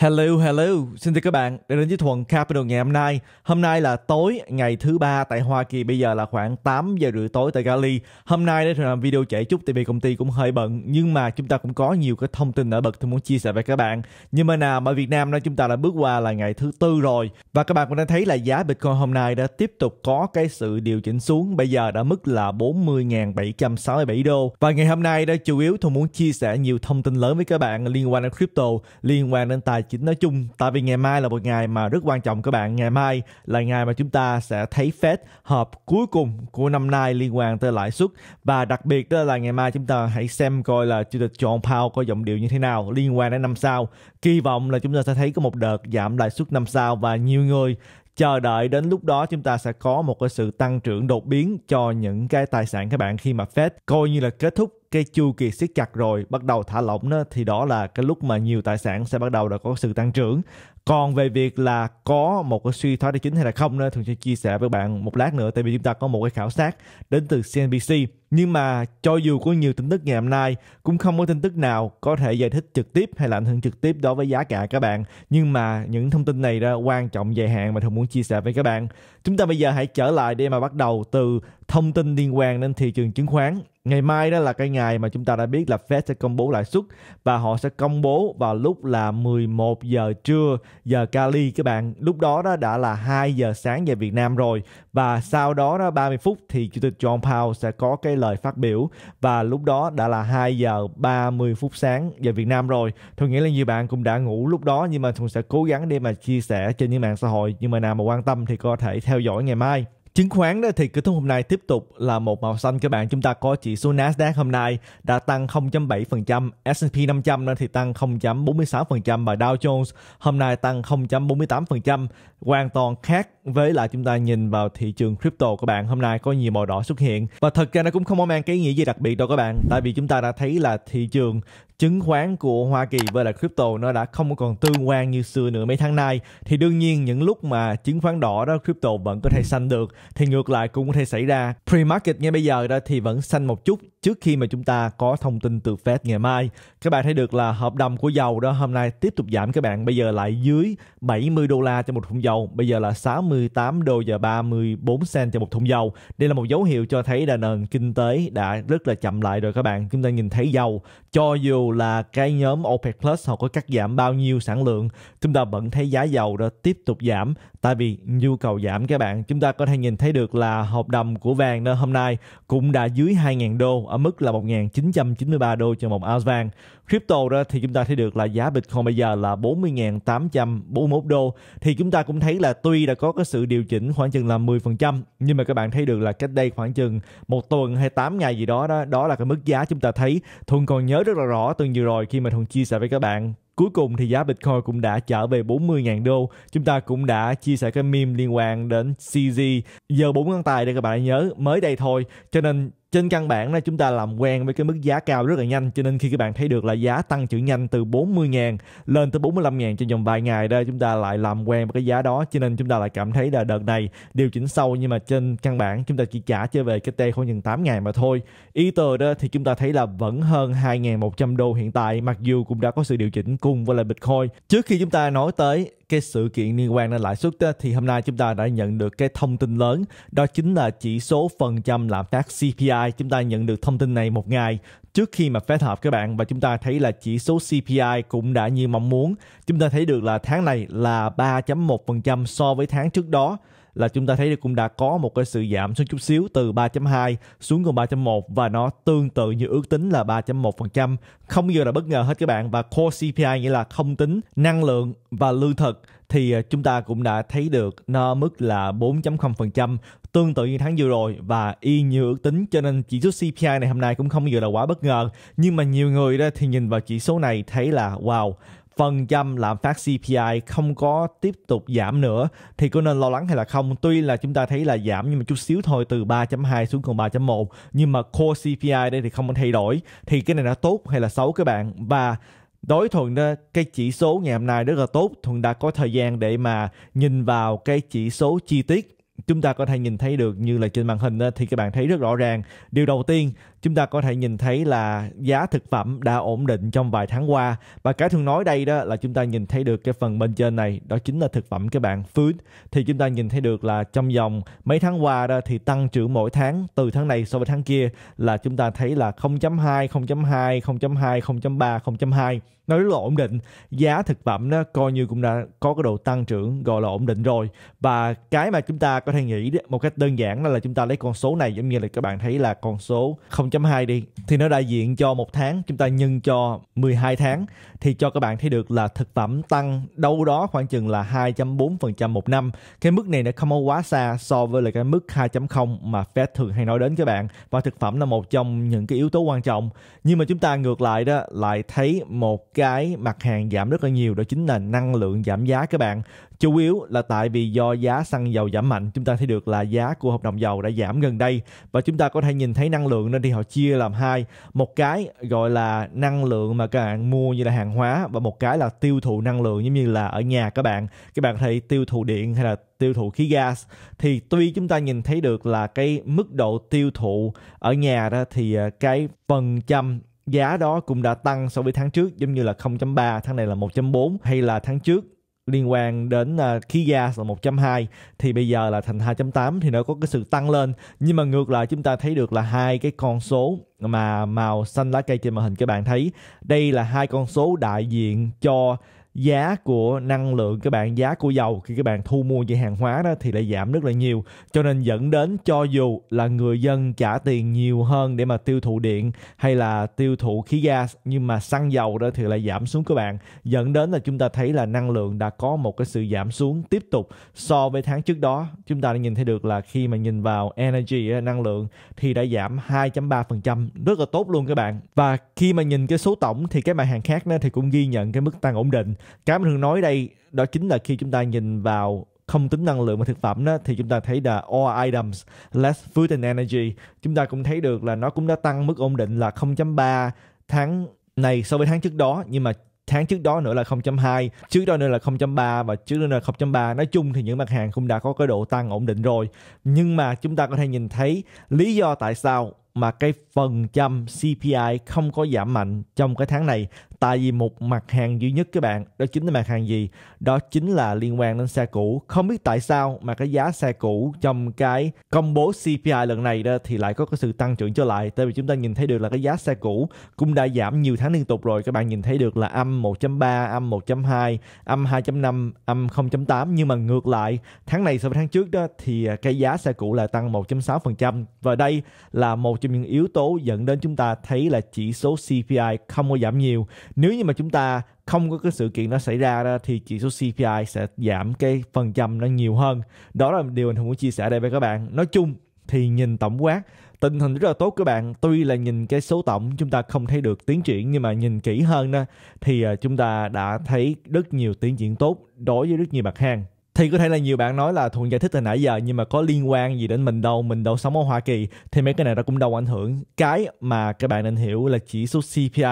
Hello, hello. Xin chào các bạn đã đến với Thuần Capital ngày hôm nay. Hôm nay là tối ngày thứ ba tại Hoa Kỳ, bây giờ là khoảng 8 giờ rưỡi tối tại Cali. Hôm nay để làm video chạy chút tại vì công ty cũng hơi bận, nhưng mà chúng ta cũng có nhiều cái thông tin nổi bật tôi muốn chia sẻ với các bạn. Nhưng mà nào ở Việt Nam đó chúng ta đã bước qua là ngày thứ tư rồi và các bạn cũng đã thấy là giá Bitcoin hôm nay đã tiếp tục có cái sự điều chỉnh xuống, bây giờ đã mức là 40.767 đô. Và ngày hôm nay đó chủ yếu tôi muốn chia sẻ nhiều thông tin lớn với các bạn liên quan đến crypto, liên quan đến tài chính nói chung tại vì ngày mai là một ngày mà rất quan trọng các bạn ngày mai là ngày mà chúng ta sẽ thấy Fed họp cuối cùng của năm nay liên quan tới lãi suất và đặc biệt đó là ngày mai chúng ta hãy xem coi là chủ tịch John Powell có giọng điệu như thế nào liên quan đến năm sau kỳ vọng là chúng ta sẽ thấy có một đợt giảm lãi suất năm sau và nhiều người chờ đợi đến lúc đó chúng ta sẽ có một cái sự tăng trưởng đột biến cho những cái tài sản các bạn khi mà Fed coi như là kết thúc cái chu kỳ siết chặt rồi bắt đầu thả lỏng đó thì đó là cái lúc mà nhiều tài sản sẽ bắt đầu đã có sự tăng trưởng còn về việc là có một cái suy thoái tài chính hay là không nữa thường sẽ chia sẻ với bạn một lát nữa tại vì chúng ta có một cái khảo sát đến từ CNBC nhưng mà cho dù có nhiều tin tức ngày hôm nay cũng không có tin tức nào có thể giải thích trực tiếp hay là ảnh hưởng trực tiếp đối với giá cả các bạn nhưng mà những thông tin này ra quan trọng dài hạn mà thường muốn chia sẻ với các bạn chúng ta bây giờ hãy trở lại để mà bắt đầu từ thông tin liên quan đến thị trường chứng khoán ngày mai đó là cái ngày mà chúng ta đã biết là Fed sẽ công bố lãi suất và họ sẽ công bố vào lúc là 11 giờ trưa giờ Cali các bạn lúc đó đó đã là 2 giờ sáng về Việt Nam rồi và sau đó đó 30 phút thì chủ tịch John Powell sẽ có cái lời phát biểu và lúc đó đã là 2 giờ 30 phút sáng về Việt Nam rồi tôi nghĩ là nhiều bạn cũng đã ngủ lúc đó nhưng mà Thuận sẽ cố gắng để mà chia sẻ trên những mạng xã hội nhưng mà nào mà quan tâm thì có thể theo dõi ngày mai Chứng khoán đó thì cửa thông hôm nay tiếp tục là một màu xanh các bạn. Chúng ta có chỉ số Nasdaq hôm nay đã tăng 0.7%, S&P 500 thì tăng 0.46% và Dow Jones hôm nay tăng 0.48%. Hoàn toàn khác với lại chúng ta nhìn vào thị trường crypto các bạn. Hôm nay có nhiều màu đỏ xuất hiện và thật ra nó cũng không có mang cái nghĩa gì đặc biệt đâu các bạn. Tại vì chúng ta đã thấy là thị trường chứng khoán của Hoa Kỳ với là crypto nó đã không còn tương quan như xưa nữa mấy tháng nay thì đương nhiên những lúc mà chứng khoán đỏ đó crypto vẫn có thể xanh được thì ngược lại cũng có thể xảy ra pre-market ngay bây giờ đó thì vẫn xanh một chút trước khi mà chúng ta có thông tin từ Fed ngày mai. Các bạn thấy được là hợp đồng của dầu đó hôm nay tiếp tục giảm các bạn. Bây giờ lại dưới 70 đô la cho một thùng dầu. Bây giờ là 68 đô và 34 cent cho một thùng dầu. Đây là một dấu hiệu cho thấy là nền kinh tế đã rất là chậm lại rồi các bạn. Chúng ta nhìn thấy dầu cho dù là cái nhóm OPEC Plus họ có cắt giảm bao nhiêu sản lượng, chúng ta vẫn thấy giá dầu đó tiếp tục giảm tại vì nhu cầu giảm các bạn. Chúng ta có thể nhìn thấy được là hợp đồng của vàng đó hôm nay cũng đã dưới 2.000 đô ở mức là 1.993 đô cho một ounce vàng. Crypto đó thì chúng ta thấy được là giá Bitcoin bây giờ là 40.841 đô thì chúng ta cũng thấy là tuy đã có cái sự điều chỉnh khoảng chừng là 10% nhưng mà các bạn thấy được là cách đây khoảng chừng một tuần hay 8 ngày gì đó đó đó là cái mức giá chúng ta thấy Thuận còn nhớ rất là rõ tuần vừa rồi khi mà Thuận chia sẻ với các bạn Cuối cùng thì giá Bitcoin cũng đã trở về 40.000 đô. Chúng ta cũng đã chia sẻ cái meme liên quan đến CZ. Giờ 4 ngón tay đây các bạn nhớ, mới đây thôi. Cho nên trên căn bản là chúng ta làm quen với cái mức giá cao rất là nhanh cho nên khi các bạn thấy được là giá tăng trưởng nhanh từ 40.000 lên tới 45.000 trong vòng vài ngày đây chúng ta lại làm quen với cái giá đó cho nên chúng ta lại cảm thấy là đợt này điều chỉnh sâu nhưng mà trên căn bản chúng ta chỉ trả trở về cái T khoảng chừng 8 ngày mà thôi ý tờ đó thì chúng ta thấy là vẫn hơn 2.100 đô hiện tại mặc dù cũng đã có sự điều chỉnh cùng với lại Bitcoin trước khi chúng ta nói tới cái sự kiện liên quan đến lãi suất thì hôm nay chúng ta đã nhận được cái thông tin lớn đó chính là chỉ số phần trăm lạm phát CPI chúng ta nhận được thông tin này một ngày trước khi mà phép họp các bạn và chúng ta thấy là chỉ số CPI cũng đã như mong muốn chúng ta thấy được là tháng này là 3.1% so với tháng trước đó là chúng ta thấy được cũng đã có một cái sự giảm xuống chút xíu từ 3.2 xuống còn 3.1 và nó tương tự như ước tính là 3.1%. Không giờ là bất ngờ hết các bạn và core CPI nghĩa là không tính năng lượng và lương thực thì à, chúng ta cũng đã thấy được nó mức là 4.0% tương tự như tháng vừa rồi và y như ước tính cho nên chỉ số CPI này hôm nay cũng không vừa là quá bất ngờ nhưng mà nhiều người đó thì nhìn vào chỉ số này thấy là wow phần trăm lạm phát CPI không có tiếp tục giảm nữa thì có nên lo lắng hay là không? Tuy là chúng ta thấy là giảm nhưng mà chút xíu thôi từ 3.2 xuống còn 3.1 nhưng mà core CPI đây thì không có thay đổi thì cái này đã tốt hay là xấu các bạn và đối thuận đó cái chỉ số ngày hôm nay rất là tốt thuận đã có thời gian để mà nhìn vào cái chỉ số chi tiết chúng ta có thể nhìn thấy được như là trên màn hình đó, thì các bạn thấy rất rõ ràng điều đầu tiên chúng ta có thể nhìn thấy là giá thực phẩm đã ổn định trong vài tháng qua và cái thường nói đây đó là chúng ta nhìn thấy được cái phần bên trên này đó chính là thực phẩm các bạn food thì chúng ta nhìn thấy được là trong vòng mấy tháng qua đó thì tăng trưởng mỗi tháng từ tháng này so với tháng kia là chúng ta thấy là 0.2 0.2 0.2 0.3 0.2 nó rất là ổn định giá thực phẩm nó coi như cũng đã có cái độ tăng trưởng gọi là ổn định rồi và cái mà chúng ta có thể nghĩ một cách đơn giản đó là chúng ta lấy con số này giống như là các bạn thấy là con số 2.2 đi thì nó đại diện cho một tháng chúng ta nhân cho 12 tháng thì cho các bạn thấy được là thực phẩm tăng đâu đó khoảng chừng là 2.4% một năm. Cái mức này nó không có quá xa so với lại cái mức 2.0 mà Fed thường hay nói đến các bạn và thực phẩm là một trong những cái yếu tố quan trọng. Nhưng mà chúng ta ngược lại đó lại thấy một cái mặt hàng giảm rất là nhiều đó chính là năng lượng giảm giá các bạn. Chủ yếu là tại vì do giá xăng dầu giảm mạnh, chúng ta thấy được là giá của hợp đồng dầu đã giảm gần đây và chúng ta có thể nhìn thấy năng lượng nên thì họ chia làm hai, một cái gọi là năng lượng mà các bạn mua như là hàng hóa và một cái là tiêu thụ năng lượng giống như là ở nhà các bạn, các bạn có thể tiêu thụ điện hay là tiêu thụ khí gas thì tuy chúng ta nhìn thấy được là cái mức độ tiêu thụ ở nhà đó thì à, cái phần trăm giá đó cũng đã tăng so với tháng trước giống như là 0.3 tháng này là 1.4 hay là tháng trước liên quan đến uh, khí gas là 1.2 thì bây giờ là thành 2.8 thì nó có cái sự tăng lên nhưng mà ngược lại chúng ta thấy được là hai cái con số mà màu xanh lá cây trên màn hình các bạn thấy đây là hai con số đại diện cho giá của năng lượng các bạn giá của dầu khi các bạn thu mua về hàng hóa đó thì lại giảm rất là nhiều cho nên dẫn đến cho dù là người dân trả tiền nhiều hơn để mà tiêu thụ điện hay là tiêu thụ khí gas nhưng mà xăng dầu đó thì lại giảm xuống các bạn dẫn đến là chúng ta thấy là năng lượng đã có một cái sự giảm xuống tiếp tục so với tháng trước đó chúng ta đã nhìn thấy được là khi mà nhìn vào energy năng lượng thì đã giảm 2.3% rất là tốt luôn các bạn và khi mà nhìn cái số tổng thì các mặt hàng khác đó thì cũng ghi nhận cái mức tăng ổn định cái mình thường nói đây đó chính là khi chúng ta nhìn vào không tính năng lượng và thực phẩm đó, thì chúng ta thấy là all items less food and energy chúng ta cũng thấy được là nó cũng đã tăng mức ổn định là 0.3 tháng này so với tháng trước đó nhưng mà tháng trước đó nữa là 0.2, trước đó nữa là 0.3 và trước đó nữa là 0.3. Nói chung thì những mặt hàng cũng đã có cái độ tăng ổn định rồi. Nhưng mà chúng ta có thể nhìn thấy lý do tại sao mà cái phần trăm CPI không có giảm mạnh trong cái tháng này tại vì một mặt hàng duy nhất các bạn đó chính là mặt hàng gì đó chính là liên quan đến xe cũ không biết tại sao mà cái giá xe cũ trong cái công bố CPI lần này đó thì lại có cái sự tăng trưởng trở lại tại vì chúng ta nhìn thấy được là cái giá xe cũ cũng đã giảm nhiều tháng liên tục rồi các bạn nhìn thấy được là âm 1.3 âm 1.2 âm 2.5 âm 0.8 nhưng mà ngược lại tháng này so với tháng trước đó thì cái giá xe cũ lại tăng 1.6% và đây là một trong những yếu tố dẫn đến chúng ta thấy là chỉ số CPI không có giảm nhiều nếu như mà chúng ta không có cái sự kiện nó xảy ra đó, thì chỉ số CPI sẽ giảm cái phần trăm nó nhiều hơn đó là điều mình muốn chia sẻ đây với các bạn nói chung thì nhìn tổng quát tình hình rất là tốt các bạn tuy là nhìn cái số tổng chúng ta không thấy được tiến triển nhưng mà nhìn kỹ hơn đó thì à, chúng ta đã thấy rất nhiều tiến triển tốt đối với rất nhiều mặt hàng thì có thể là nhiều bạn nói là thuận giải thích từ nãy giờ nhưng mà có liên quan gì đến mình đâu mình đâu sống ở hoa kỳ thì mấy cái này nó cũng đâu ảnh hưởng cái mà các bạn nên hiểu là chỉ số cpi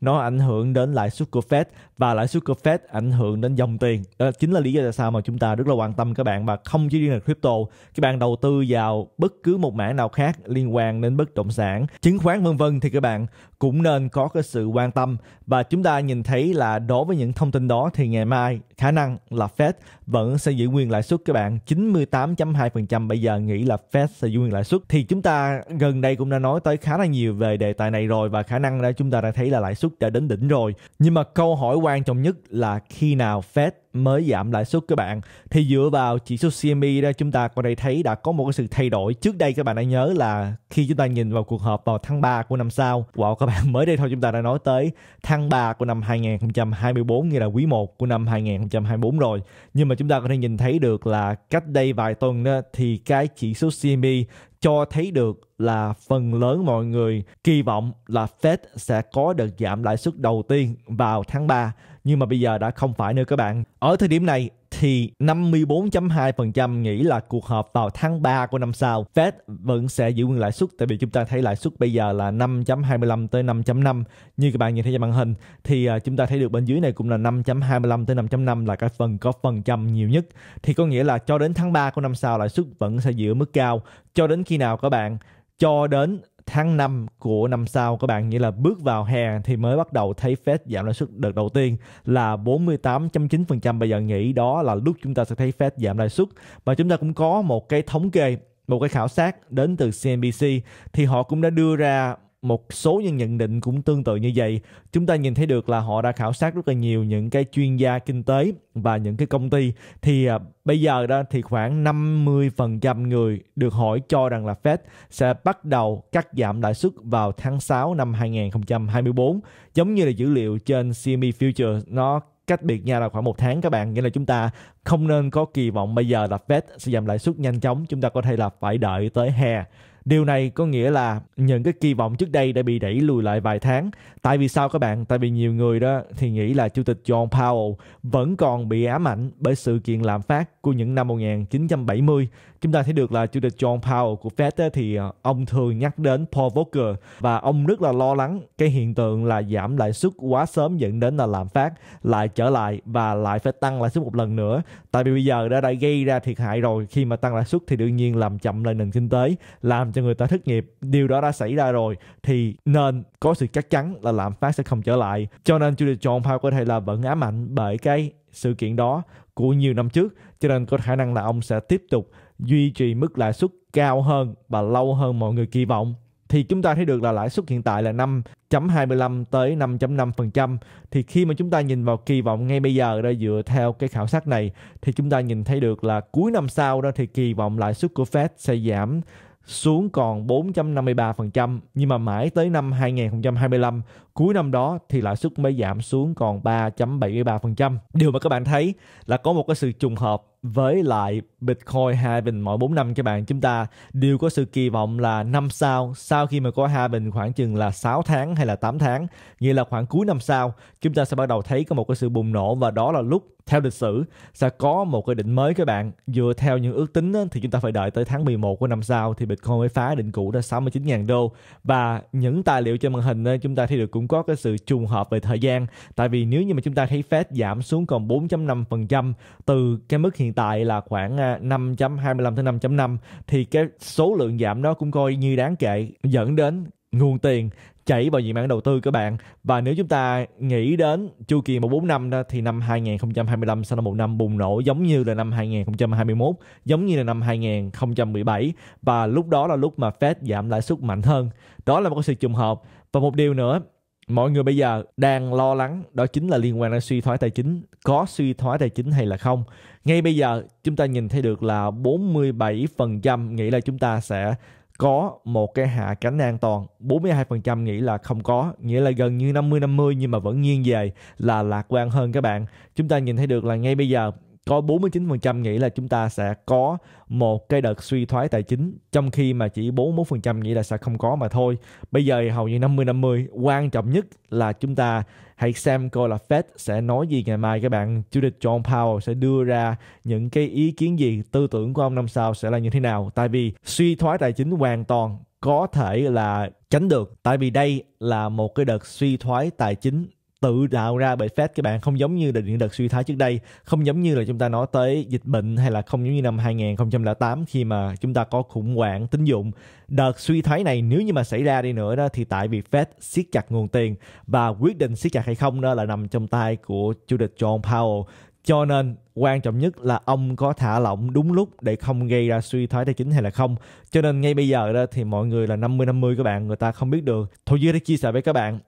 nó ảnh hưởng đến lãi suất của fed và lãi suất của fed ảnh hưởng đến dòng tiền đó chính là lý do tại sao mà chúng ta rất là quan tâm các bạn và không chỉ riêng là crypto các bạn đầu tư vào bất cứ một mảng nào khác liên quan đến bất động sản chứng khoán vân vân thì các bạn cũng nên có cái sự quan tâm và chúng ta nhìn thấy là đối với những thông tin đó thì ngày mai khả năng là fed vẫn sẽ sẽ giữ nguyên lãi suất các bạn 98.2% bây giờ nghĩ là Fed sẽ giữ nguyên lãi suất thì chúng ta gần đây cũng đã nói tới khá là nhiều về đề tài này rồi và khả năng là chúng ta đã thấy là lãi suất đã đến đỉnh rồi nhưng mà câu hỏi quan trọng nhất là khi nào Fed mới giảm lãi suất các bạn thì dựa vào chỉ số CME đó chúng ta có đây thấy đã có một cái sự thay đổi trước đây các bạn đã nhớ là khi chúng ta nhìn vào cuộc họp vào tháng 3 của năm sau wow các bạn mới đây thôi chúng ta đã nói tới tháng 3 của năm 2024 nghĩa là quý 1 của năm 2024 rồi nhưng mà chúng ta có thể nhìn thấy được là cách đây vài tuần đó thì cái chỉ số CME cho thấy được là phần lớn mọi người kỳ vọng là Fed sẽ có đợt giảm lãi suất đầu tiên vào tháng 3 nhưng mà bây giờ đã không phải nữa các bạn. Ở thời điểm này thì 54.2% nghĩ là cuộc họp vào tháng 3 của năm sau Fed vẫn sẽ giữ nguyên lãi suất tại vì chúng ta thấy lãi suất bây giờ là 5.25 tới 5.5 như các bạn nhìn thấy trên màn hình thì à, chúng ta thấy được bên dưới này cũng là 5.25 tới 5.5 là cái phần có phần trăm nhiều nhất thì có nghĩa là cho đến tháng 3 của năm sau lãi suất vẫn sẽ giữ mức cao cho đến khi nào các bạn cho đến tháng 5 của năm sau các bạn nghĩa là bước vào hè thì mới bắt đầu thấy Fed giảm lãi suất đợt đầu tiên là 48.9% bây giờ nghĩ đó là lúc chúng ta sẽ thấy Fed giảm lãi suất và chúng ta cũng có một cái thống kê một cái khảo sát đến từ CNBC thì họ cũng đã đưa ra một số những nhận định cũng tương tự như vậy chúng ta nhìn thấy được là họ đã khảo sát rất là nhiều những cái chuyên gia kinh tế và những cái công ty thì à, bây giờ đó thì khoảng 50% người được hỏi cho rằng là Fed sẽ bắt đầu cắt giảm lãi suất vào tháng 6 năm 2024 giống như là dữ liệu trên CME Future nó cách biệt nhau là khoảng một tháng các bạn nghĩa là chúng ta không nên có kỳ vọng bây giờ là Fed sẽ giảm lãi suất nhanh chóng chúng ta có thể là phải đợi tới hè Điều này có nghĩa là những cái kỳ vọng trước đây đã bị đẩy lùi lại vài tháng. Tại vì sao các bạn? Tại vì nhiều người đó thì nghĩ là Chủ tịch John Powell vẫn còn bị ám ảnh bởi sự kiện lạm phát của những năm 1970 chúng ta thấy được là chủ tịch John Powell của Fed thì ờ, ông thường nhắc đến Paul Volcker và ông rất là lo lắng cái hiện tượng là giảm lãi suất quá sớm dẫn đến là lạm phát lại trở lại và lại phải tăng lãi suất một lần nữa tại vì bây giờ đã đã gây ra thiệt hại rồi khi mà tăng lãi suất thì đương nhiên làm chậm lại nền kinh tế làm cho người ta thất nghiệp điều đó đã xảy ra rồi thì nên có sự chắc chắn là lạm phát sẽ không trở lại cho nên chủ tịch John Powell có thể là vẫn ám ảnh bởi cái sự kiện đó của nhiều năm trước cho nên có khả năng là ông sẽ tiếp tục duy trì mức lãi suất cao hơn và lâu hơn mọi người kỳ vọng thì chúng ta thấy được là lãi suất hiện tại là 5.25 tới 5.5% thì khi mà chúng ta nhìn vào kỳ vọng ngay bây giờ đó dựa theo cái khảo sát này thì chúng ta nhìn thấy được là cuối năm sau đó thì kỳ vọng lãi suất của Fed sẽ giảm xuống còn 4.53% nhưng mà mãi tới năm 2025 cuối năm đó thì lãi suất mới giảm xuống còn 3.73%. Điều mà các bạn thấy là có một cái sự trùng hợp với lại Bitcoin halving mỗi 4 năm các bạn chúng ta đều có sự kỳ vọng là năm sau sau khi mà có halving khoảng chừng là 6 tháng hay là 8 tháng nghĩa là khoảng cuối năm sau chúng ta sẽ bắt đầu thấy có một cái sự bùng nổ và đó là lúc theo lịch sử sẽ có một cái đỉnh mới các bạn dựa theo những ước tính thì chúng ta phải đợi tới tháng 11 của năm sau thì Bitcoin mới phá đỉnh cũ ra 69.000 đô và những tài liệu trên màn hình chúng ta thấy được cũng có cái sự trùng hợp về thời gian tại vì nếu như mà chúng ta thấy Fed giảm xuống còn 4.5% từ cái mức hiện tại là khoảng 5.25 à, tới 5.5 thì cái số lượng giảm đó cũng coi như đáng kể dẫn đến nguồn tiền chảy vào diện bản đầu tư các bạn và nếu chúng ta nghĩ đến chu kỳ một bốn năm đó thì năm 2025 sau là một năm bùng nổ giống như là năm 2021 giống như là năm 2017 và lúc đó là lúc mà Fed giảm lãi suất mạnh hơn đó là một sự trùng hợp và một điều nữa mọi người bây giờ đang lo lắng đó chính là liên quan đến suy thoái tài chính có suy thoái tài chính hay là không ngay bây giờ chúng ta nhìn thấy được là 47% nghĩ là chúng ta sẽ có một cái hạ cánh an toàn 42% nghĩ là không có nghĩa là gần như 50-50 nhưng mà vẫn nghiêng về là lạc quan hơn các bạn chúng ta nhìn thấy được là ngay bây giờ có 49% nghĩ là chúng ta sẽ có một cái đợt suy thoái tài chính trong khi mà chỉ 41% nghĩ là sẽ không có mà thôi. Bây giờ hầu như 50-50, quan trọng nhất là chúng ta hãy xem coi là Fed sẽ nói gì ngày mai các bạn. Chủ tịch John Powell sẽ đưa ra những cái ý kiến gì, tư tưởng của ông năm sau sẽ là như thế nào. Tại vì suy thoái tài chính hoàn toàn có thể là tránh được tại vì đây là một cái đợt suy thoái tài chính tự tạo ra bởi Fed các bạn không giống như là những đợt suy thoái trước đây không giống như là chúng ta nói tới dịch bệnh hay là không giống như năm 2008 khi mà chúng ta có khủng hoảng tín dụng đợt suy thoái này nếu như mà xảy ra đi nữa đó thì tại vì Fed siết chặt nguồn tiền và quyết định siết chặt hay không đó là nằm trong tay của chủ tịch John Powell cho nên quan trọng nhất là ông có thả lỏng đúng lúc để không gây ra suy thoái tài chính hay là không. Cho nên ngay bây giờ đó thì mọi người là 50-50 các bạn, người ta không biết được. Thôi dưới đã chia sẻ với các bạn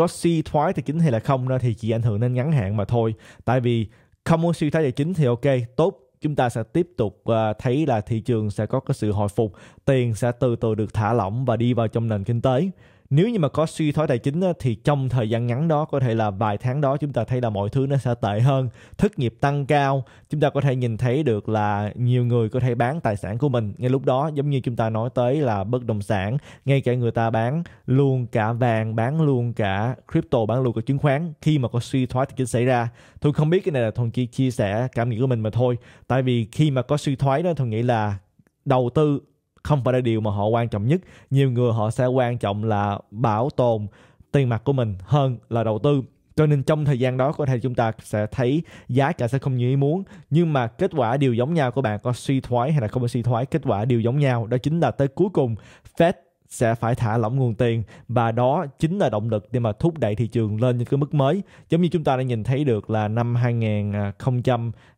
có suy thoái tài chính hay là không đó thì chỉ ảnh hưởng đến ngắn hạn mà thôi tại vì không muốn suy thoái tài chính thì ok tốt chúng ta sẽ tiếp tục ờ, thấy là thị trường sẽ có cái sự hồi phục tiền sẽ từ từ được thả lỏng và đi vào trong nền kinh tế nếu như mà có suy thoái tài chính thì trong thời gian ngắn đó có thể là vài tháng đó chúng ta thấy là mọi thứ nó sẽ tệ hơn thất nghiệp tăng cao chúng ta có thể nhìn thấy được là nhiều người có thể bán tài sản của mình ngay lúc đó giống như chúng ta nói tới là bất động sản ngay cả người ta bán luôn cả vàng bán luôn cả crypto bán luôn cả chứng khoán khi mà có suy thoái tài chính xảy ra tôi không biết cái này là thuần chỉ chia sẻ cảm nghĩ của mình mà thôi tại vì khi mà có suy thoái đó tôi nghĩ là đầu tư không phải là điều mà họ quan trọng nhất nhiều người họ sẽ quan trọng là bảo tồn tiền mặt của mình hơn là đầu tư cho nên trong thời gian đó có thể chúng ta sẽ thấy giá cả sẽ không như ý muốn nhưng mà kết quả đều giống nhau của bạn có suy thoái hay là không có suy thoái kết quả đều giống nhau đó chính là tới cuối cùng Fed sẽ phải thả lỏng nguồn tiền và đó chính là động lực để mà thúc đẩy thị trường lên những cái mức mới giống như chúng ta đã nhìn thấy được là năm 2000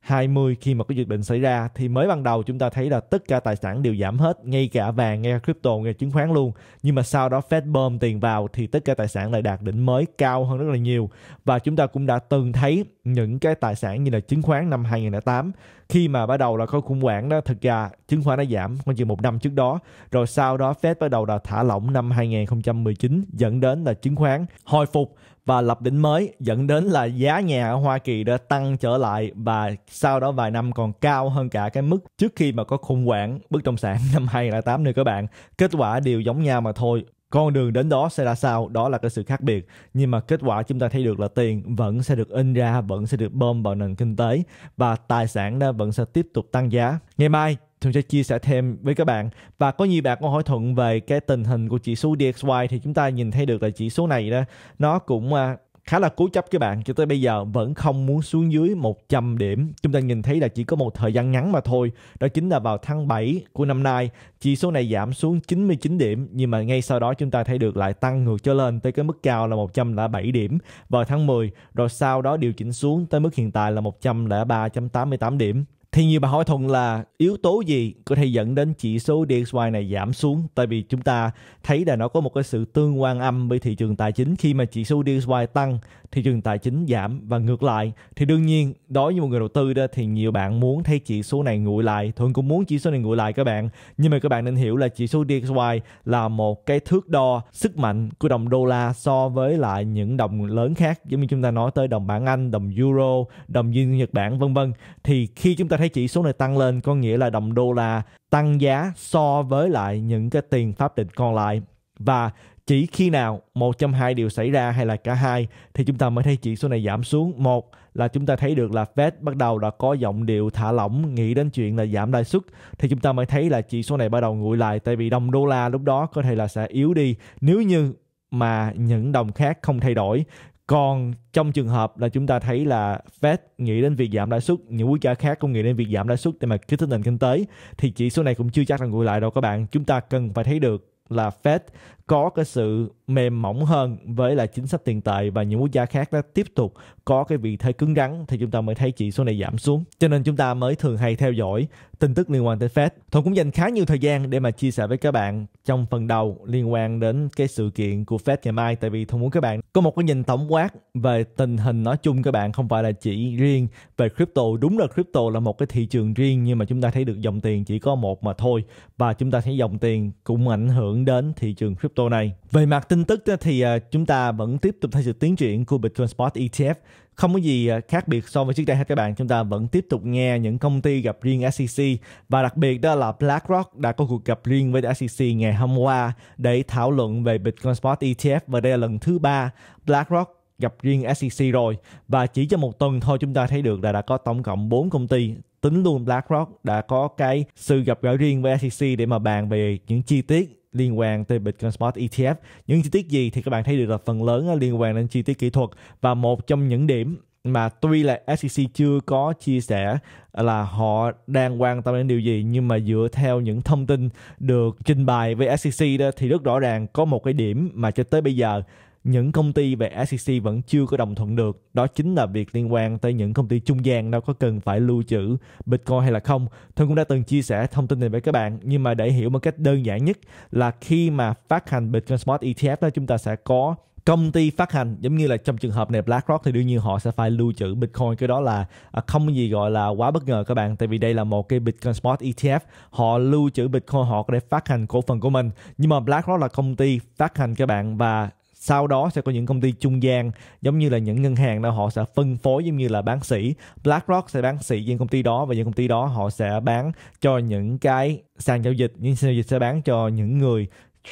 20 khi mà có dịch bệnh xảy ra thì mới ban đầu chúng ta thấy là tất cả tài sản đều giảm hết, ngay cả vàng, ngay cả crypto, ngay cả chứng khoán luôn. Nhưng mà sau đó Fed bơm tiền vào thì tất cả tài sản lại đạt đỉnh mới cao hơn rất là nhiều. Và chúng ta cũng đã từng thấy những cái tài sản như là chứng khoán năm 2008 khi mà bắt đầu là có khủng hoảng đó thực ra chứng khoán đã giảm khoảng chừng một năm trước đó rồi sau đó Fed bắt đầu là thả lỏng năm 2019 dẫn đến là chứng khoán hồi phục và lập đỉnh mới dẫn đến là giá nhà ở Hoa Kỳ đã tăng trở lại và sau đó vài năm còn cao hơn cả cái mức trước khi mà có khủng hoảng bất động sản năm 2008 nữa các bạn. Kết quả đều giống nhau mà thôi. Con đường đến đó sẽ ra sao? Đó là cái sự khác biệt. Nhưng mà kết quả chúng ta thấy được là tiền vẫn sẽ được in ra, vẫn sẽ được bơm vào nền kinh tế và tài sản đó vẫn sẽ tiếp tục tăng giá. Ngày mai Thuận sẽ chia sẻ thêm với các bạn và có nhiều bạn có hỏi Thuận về cái tình hình của chỉ số DXY thì chúng ta nhìn thấy được là chỉ số này đó nó cũng à, khá là cố chấp các bạn cho tới bây giờ vẫn không muốn xuống dưới 100 điểm. Chúng ta nhìn thấy là chỉ có một thời gian ngắn mà thôi. Đó chính là vào tháng 7 của năm nay, chỉ số này giảm xuống 99 điểm nhưng mà ngay sau đó chúng ta thấy được lại tăng ngược trở lên tới cái mức cao là 107 điểm vào tháng 10 rồi sau đó điều chỉnh xuống tới mức hiện tại là 103.88 điểm thì nhiều bạn hỏi Thùng là yếu tố gì có thể dẫn đến chỉ số DXY này giảm xuống? Tại vì chúng ta thấy là nó có một cái sự tương quan âm với thị trường tài chính khi mà chỉ số DXY tăng thị trường tài chính giảm và ngược lại thì đương nhiên đối với một người đầu tư đó thì nhiều bạn muốn thấy chỉ số này nguội lại thuận cũng muốn chỉ số này nguội lại các bạn nhưng mà các bạn nên hiểu là chỉ số DXY là một cái thước đo sức mạnh của đồng đô la so với lại những đồng lớn khác giống như chúng ta nói tới đồng bảng Anh đồng euro đồng yên Nhật Bản vân vân thì khi chúng ta thấy chỉ số này tăng lên có nghĩa là đồng đô la tăng giá so với lại những cái tiền pháp định còn lại và chỉ khi nào một trong hai điều xảy ra hay là cả hai thì chúng ta mới thấy chỉ số này giảm xuống một là chúng ta thấy được là Fed bắt đầu đã có giọng điệu thả lỏng nghĩ đến chuyện là giảm lãi suất thì chúng ta mới thấy là chỉ số này bắt đầu nguội lại tại vì đồng đô la lúc đó có thể là sẽ yếu đi nếu như mà những đồng khác không thay đổi còn trong trường hợp là chúng ta thấy là Fed nghĩ đến việc giảm lãi suất, những quốc gia khác cũng nghĩ đến việc giảm lãi suất để mà kích thích nền kinh tế thì chỉ số này cũng chưa chắc là nguội lại đâu các bạn. Chúng ta cần phải thấy được là Fed có cái sự mềm mỏng hơn với là chính sách tiền tệ và những quốc gia khác đã tiếp tục có cái vị thế cứng rắn thì chúng ta mới thấy chỉ số này giảm xuống. Cho nên chúng ta mới thường hay theo dõi tin tức liên quan tới Fed. Thuận cũng dành khá nhiều thời gian để mà chia sẻ với các bạn trong phần đầu liên quan đến cái sự kiện của Fed ngày mai tại vì Thuận muốn các bạn có một cái nhìn tổng quát về tình hình nói chung các bạn không phải là chỉ riêng về crypto. Đúng là crypto là một cái thị trường riêng nhưng mà chúng ta thấy được dòng tiền chỉ có một mà thôi và chúng ta thấy dòng tiền cũng ảnh hưởng đến thị trường crypto này. Về mặt tin tức thì à, chúng ta vẫn tiếp tục thấy sự tiến triển của Bitcoin Spot ETF không có gì à, khác biệt so với trước đây hết các bạn, chúng ta vẫn tiếp tục nghe những công ty gặp riêng SEC và đặc biệt đó là BlackRock đã có cuộc gặp riêng với SEC ngày hôm qua để thảo luận về Bitcoin Spot ETF và đây là lần thứ ba BlackRock gặp riêng SEC rồi và chỉ trong một tuần thôi chúng ta thấy được là đã có tổng cộng 4 công ty tính luôn BlackRock đã có cái sự gặp gỡ riêng với SEC để mà bàn về những chi tiết liên quan tới Bitcoin Spot ETF. Những chi tiết gì thì các bạn thấy được là phần lớn liên quan đến chi tiết kỹ thuật và một trong những điểm mà tuy là SEC chưa có chia sẻ là họ đang quan tâm đến điều gì nhưng mà dựa theo những thông tin được trình bày với SEC đó thì rất rõ ràng có một cái điểm mà cho tới bây giờ những công ty về SEC vẫn chưa có đồng thuận được đó chính là việc liên quan tới những công ty trung gian đâu có cần phải lưu trữ Bitcoin hay là không. Thân cũng đã từng chia sẻ thông tin này với các bạn nhưng mà để hiểu một cách đơn giản nhất là khi mà phát hành Bitcoin Spot ETF đó chúng ta sẽ có công ty phát hành giống như là trong trường hợp này BlackRock thì đương nhiên họ sẽ phải lưu trữ Bitcoin cái đó là à, không gì gọi là quá bất ngờ các bạn tại vì đây là một cái Bitcoin Spot ETF họ lưu trữ Bitcoin họ để phát hành cổ phần của mình nhưng mà BlackRock là công ty phát hành các bạn và sau đó sẽ có những công ty trung gian giống như là những ngân hàng đó họ sẽ phân phối giống như là bán sỉ BlackRock sẽ bán sỉ những công ty đó và những công ty đó họ sẽ bán cho những cái sàn giao dịch những sàn giao dịch sẽ bán cho những người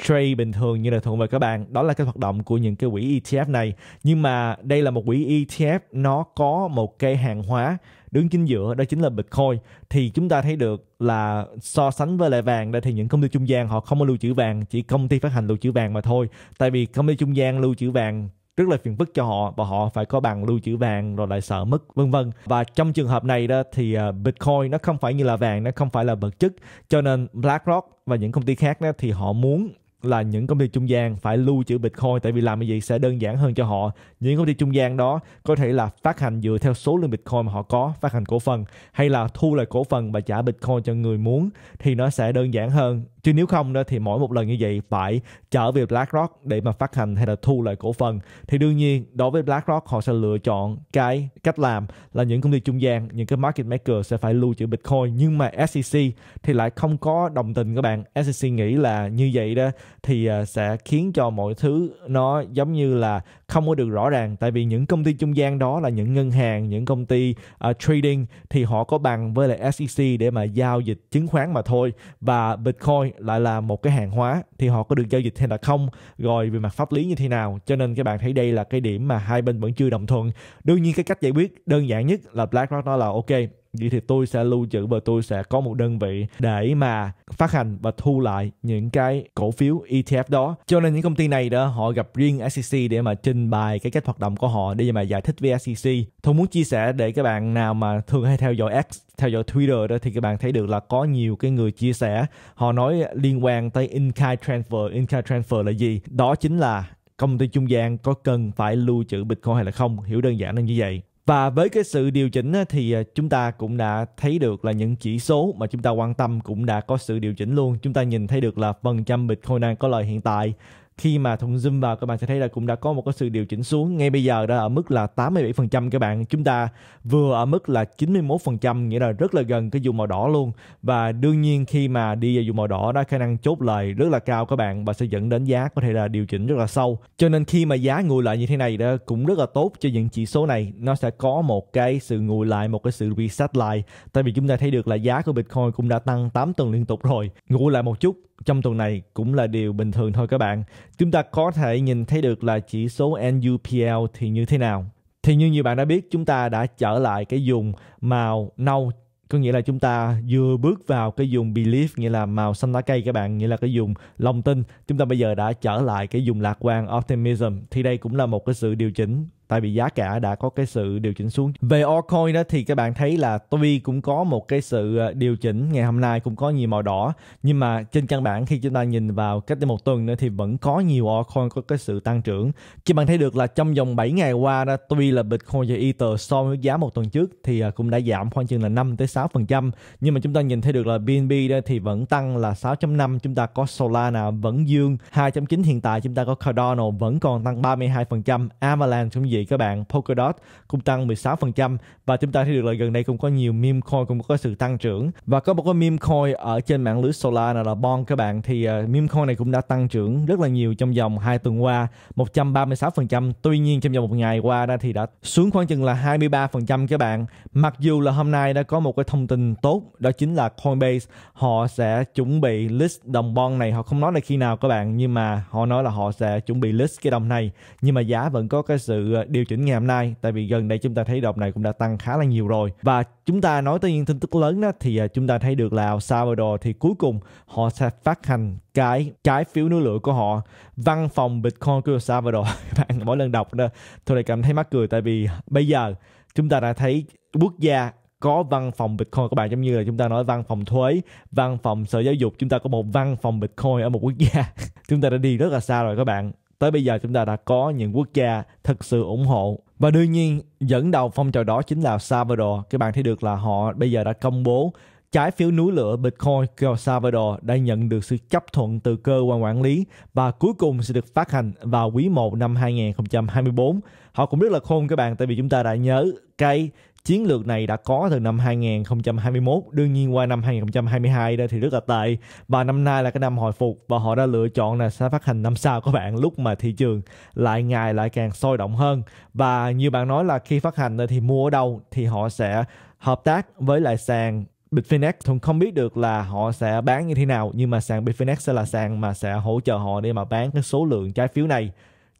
trade bình thường như là thường về các bạn đó là cái hoạt động của những cái quỹ ETF này nhưng mà đây là một quỹ ETF nó có một cái hàng hóa đứng chính giữa đó chính là Bitcoin thì chúng ta thấy được là so sánh với lại vàng đây thì những công ty trung gian họ không có lưu trữ vàng chỉ công ty phát hành lưu trữ vàng mà thôi tại vì công ty trung gian lưu trữ vàng rất là phiền phức cho họ và họ phải có bằng lưu trữ vàng rồi lại sợ mất vân vân và trong trường hợp này đó thì à, bitcoin nó không phải như là vàng nó không phải là vật chất cho nên blackrock và những công ty khác đó thì họ muốn là những công ty trung gian phải lưu trữ Bitcoin tại vì làm như vậy sẽ đơn giản hơn cho họ. Những công ty trung gian đó có thể là phát hành dựa theo số lượng Bitcoin mà họ có, phát hành cổ phần hay là thu lại cổ phần và trả Bitcoin cho người muốn thì nó sẽ đơn giản hơn chứ nếu không đó thì mỗi một lần như vậy phải trở về BlackRock để mà phát hành hay là thu lại cổ phần thì đương nhiên đối với BlackRock họ sẽ lựa chọn cái cách làm là những công ty trung gian những cái market maker sẽ phải lưu trữ Bitcoin nhưng mà SEC thì lại không có đồng tình các bạn SEC nghĩ là như vậy đó thì à, sẽ khiến cho mọi thứ nó giống như là không có được rõ ràng tại vì những công ty trung gian đó là những ngân hàng những công ty uh, trading thì họ có bằng với lại SEC để mà giao dịch chứng khoán mà thôi và Bitcoin lại là một cái hàng hóa thì họ có được giao dịch hay là không rồi về mặt pháp lý như thế nào cho nên các bạn thấy đây là cái điểm mà hai bên vẫn chưa đồng thuận đương nhiên cái cách giải quyết đơn giản nhất là BlackRock nói là ok vậy thì tôi sẽ lưu trữ và tôi sẽ có một đơn vị để mà phát hành và thu lại những cái cổ phiếu ETF đó cho nên những công ty này đó họ gặp riêng SEC để mà trình bày cái cách hoạt động của họ để mà giải thích với SEC tôi muốn chia sẻ để các bạn nào mà thường hay theo dõi X theo dõi Twitter đó thì các bạn thấy được là có nhiều cái người chia sẻ họ nói liên quan tới in-kind transfer in-kind transfer là gì đó chính là công ty trung gian có cần phải lưu trữ Bitcoin hay là không hiểu đơn giản là như vậy và với cái sự điều chỉnh thì à, chúng ta cũng đã thấy được là những chỉ số mà chúng ta quan tâm cũng đã có sự điều chỉnh luôn. Chúng ta nhìn thấy được là phần trăm Bitcoin đang có lời hiện tại khi mà thùng zoom vào các bạn sẽ thấy là cũng đã có một cái sự điều chỉnh xuống ngay bây giờ đã ở mức là 87% các bạn chúng ta vừa ở mức là 91% nghĩa là rất là gần cái vùng màu đỏ luôn và đương nhiên khi mà đi vào vùng màu đỏ đó khả năng chốt lời rất là cao các bạn và sẽ dẫn đến giá có thể là điều chỉnh rất là sâu cho nên khi mà giá ngồi lại như thế này đó cũng rất là tốt cho những chỉ số này nó sẽ có một cái sự ngồi lại một cái sự reset lại tại vì chúng ta thấy được là giá của Bitcoin cũng đã tăng 8 tuần liên tục rồi ngủ lại một chút trong tuần này cũng là điều bình thường thôi các bạn. Chúng ta có thể nhìn thấy được là chỉ số NUPL thì như thế nào. Thì như nhiều bạn đã biết chúng ta đã trở lại cái dùng màu nâu có nghĩa là chúng ta vừa bước vào cái dùng belief nghĩa là màu xanh lá cây các bạn nghĩa là cái dùng lòng tin chúng ta bây giờ đã trở lại cái dùng lạc quan optimism thì đây cũng là một cái sự điều chỉnh tại vì giá cả đã có cái sự điều chỉnh xuống về altcoin đó thì các bạn thấy là tuy cũng có một cái sự ờ, điều chỉnh ngày hôm nay cũng có nhiều màu đỏ nhưng mà trên căn bản khi chúng ta nhìn vào cách đây một tuần nữa thì vẫn có nhiều altcoin có cái sự tăng trưởng các bạn thấy được là trong vòng 7 ngày qua đó tuy là bitcoin và ether so với giá một tuần trước thì ờ, cũng đã giảm khoảng chừng là 5 tới sáu phần trăm nhưng mà chúng ta nhìn thấy được là BNB đó thì vẫn tăng là 6.5 chúng ta có Solana vẫn dương 2.9 hiện tại chúng ta có Cardano vẫn còn tăng 32 phần trăm Avalanche cũng vậy gì các bạn Polkadot cũng tăng 16% và chúng ta thấy được là gần đây cũng có nhiều meme coin cũng có sự tăng trưởng và có một cái meme coin ở trên mạng lưới Solana là Bon các bạn thì uh, meme coin này cũng đã tăng trưởng rất là nhiều trong vòng 2 tuần qua 136% tuy nhiên trong vòng một ngày qua đó thì đã xuống khoảng chừng là 23% các bạn mặc dù là hôm nay đã có một cái thông tin tốt đó chính là Coinbase họ sẽ chuẩn bị list đồng Bon này họ không nói là khi nào các bạn nhưng mà họ nói là họ sẽ chuẩn bị list cái đồng này nhưng mà giá vẫn có cái sự ờ, điều chỉnh ngày hôm nay tại vì gần đây chúng ta thấy đồng này cũng đã tăng khá là nhiều rồi và chúng ta nói tới những tin tức lớn đó thì à, chúng ta thấy được là El Salvador thì cuối cùng họ sẽ phát hành cái trái phiếu núi lửa của họ văn phòng Bitcoin của El Salvador bạn mỗi lần đọc đó tôi lại cảm thấy mắc cười tại vì bây giờ chúng ta đã thấy quốc gia có văn phòng Bitcoin các bạn giống như là chúng ta nói văn phòng thuế, văn phòng sở giáo dục, chúng ta có một văn phòng Bitcoin ở một quốc gia. chúng ta đã đi rất là xa rồi các bạn tới bây giờ chúng ta đã có những quốc gia thực sự ủng hộ và đương nhiên dẫn đầu phong trào đó chính là Salvador các bạn thấy được là họ bây giờ đã công bố trái phiếu núi lửa Bitcoin của Salvador đã nhận được sự chấp thuận từ cơ quan quản lý và cuối cùng sẽ được phát hành vào quý 1 năm 2024. Họ cũng rất là khôn các bạn tại vì chúng ta đã nhớ cái chiến lược này đã có từ năm 2021 đương nhiên qua năm 2022 đây thì rất là tệ và năm nay là cái năm hồi phục và họ đã lựa chọn là sẽ phát hành năm sau các bạn lúc mà thị trường lại ngày lại càng sôi động hơn và như bạn nói là khi phát hành thì mua ở đâu thì họ sẽ hợp tác với lại sàn Bitfinex thường không biết được là họ sẽ bán như thế nào nhưng mà sàn Bitfinex sẽ là sàn mà sẽ hỗ trợ họ để mà bán cái số lượng trái phiếu này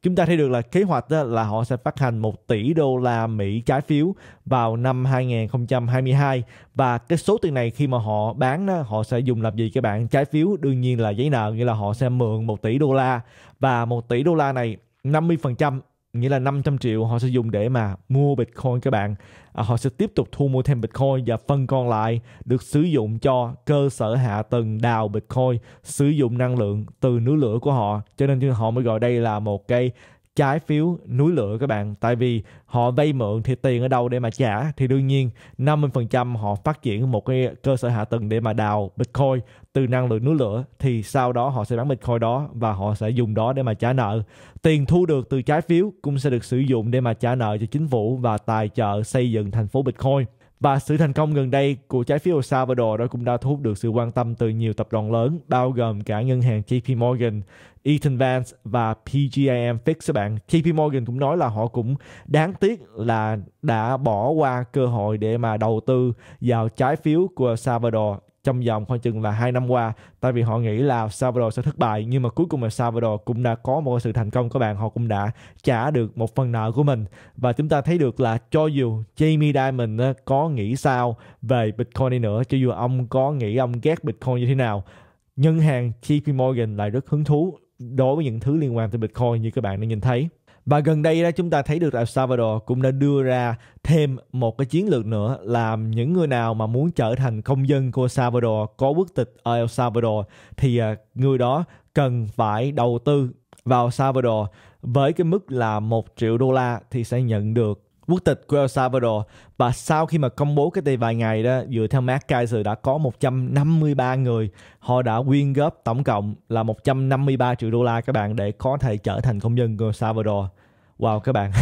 chúng ta thấy được là kế hoạch đó là họ sẽ phát hành 1 tỷ đô la Mỹ trái phiếu vào năm 2022 và cái số tiền này khi mà họ bán đó họ sẽ dùng làm gì các bạn trái phiếu đương nhiên là giấy nợ nghĩa là họ sẽ mượn 1 tỷ đô la và 1 tỷ đô la này 50% nghĩa là 500 triệu họ sẽ dùng để mà mua Bitcoin các bạn. À, họ sẽ tiếp tục thu mua thêm Bitcoin và phần còn lại được sử dụng cho cơ sở hạ tầng đào Bitcoin, sử dụng năng lượng từ núi lửa của họ. Cho nên họ mới gọi đây là một cái trái phiếu núi lửa các bạn tại vì họ vay mượn thì tiền ở đâu để mà trả thì đương nhiên 50% họ phát triển một cái cơ sở hạ tầng để mà đào Bitcoin từ năng lượng núi lửa thì sau đó họ sẽ bán Bitcoin đó và họ sẽ dùng đó để mà trả nợ. Tiền thu được từ trái phiếu cũng sẽ được sử dụng để mà trả nợ cho chính phủ và tài trợ xây dựng thành phố Bitcoin. Và sự thành công gần đây của trái phiếu El Salvador đó cũng đã thu hút được sự quan tâm từ nhiều tập đoàn lớn bao gồm cả ngân hàng JP Morgan, Ethan Vance và PGAM Fix các bạn. JP Morgan cũng nói là họ cũng đáng tiếc là đã bỏ qua cơ hội để mà đầu tư vào trái phiếu của El Salvador trong vòng khoảng chừng là hai năm qua tại vì họ nghĩ là Salvador sẽ thất bại nhưng mà cuối cùng là Salvador cũng đã có một sự thành công các bạn họ cũng đã trả được một phần nợ của mình và chúng ta thấy được là cho dù Jamie Diamond ờ, có nghĩ sao về Bitcoin đi nữa cho dù ông có nghĩ ông ghét Bitcoin như thế nào ngân hàng JP Morgan lại rất hứng thú đối với những thứ liên quan tới Bitcoin như các bạn đã nhìn thấy và gần đây đó chúng ta thấy được El Salvador cũng đã đưa ra thêm một cái chiến lược nữa là những người nào mà muốn trở thành công dân của Salvador có quốc tịch ở El Salvador thì à, người đó cần phải đầu tư vào Salvador với cái mức là 1 triệu đô la thì sẽ nhận được quốc tịch của El Salvador và sau khi mà công bố cái đây vài ngày đó dựa theo Mark Kaiser đã có 153 người họ đã quyên góp tổng cộng là 153 triệu đô la các bạn để có thể trở thành công dân của El Salvador Wow các bạn,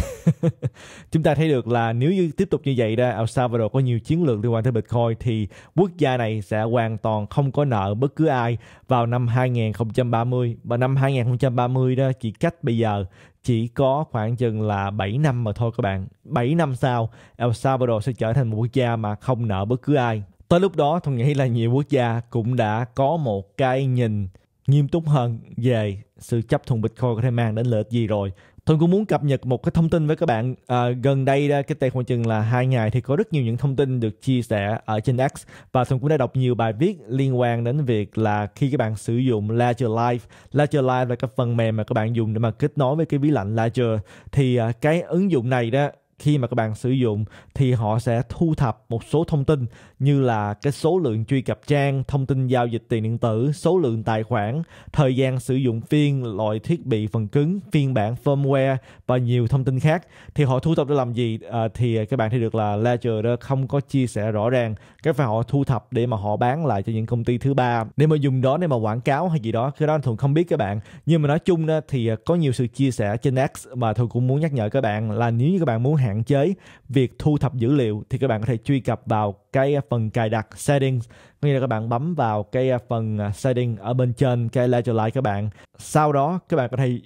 chúng ta thấy được là nếu như tiếp tục như vậy đó, El Salvador có nhiều chiến lược liên quan tới Bitcoin thì quốc gia này sẽ hoàn toàn không có nợ bất cứ ai vào năm 2030 và năm 2030 đó chỉ cách bây giờ chỉ có khoảng chừng là 7 năm mà thôi các bạn. 7 năm sau El Salvador sẽ trở thành một quốc gia mà không nợ bất cứ ai. Tới lúc đó tôi nghĩ là nhiều quốc gia cũng đã có một cái nhìn nghiêm túc hơn về sự chấp thuận Bitcoin có thể mang đến lợi ích gì rồi Thuận cũng muốn cập nhật một cái thông tin với các bạn. À, gần đây cái tay khoảng chừng là hai ngày thì có rất nhiều những thông tin được chia sẻ ở trên X và Thuận cũng đã đọc nhiều bài viết liên quan đến việc là khi các bạn sử dụng Ledger Live, Ledger Live là cái phần mềm mà các bạn dùng để mà kết nối với cái ví lạnh Ledger thì à, cái ứng dụng này đó khi mà các bạn sử dụng thì họ sẽ thu thập một số thông tin như là cái số lượng truy cập trang, thông tin giao dịch tiền điện tử, số lượng tài khoản, thời gian sử dụng phiên, loại thiết bị phần cứng, phiên bản firmware và nhiều thông tin khác. Thì họ thu thập để làm gì? À, thì các bạn thấy được là Ledger đó không có chia sẻ rõ ràng cái phần họ thu thập để mà họ bán lại cho những công ty thứ ba để mà dùng đó để mà quảng cáo hay gì đó cái đó anh thường không biết các bạn nhưng mà nói chung đó thì à, có nhiều sự chia sẻ trên X mà thường cũng muốn nhắc nhở các bạn là nếu như các bạn muốn hạn chế việc thu thập dữ liệu thì các bạn có thể truy cập vào cái à, phần cài đặt settings có nghĩa là các bạn bấm vào cái à, phần à, setting ở bên trên cái laser lại các bạn sau đó các bạn có thể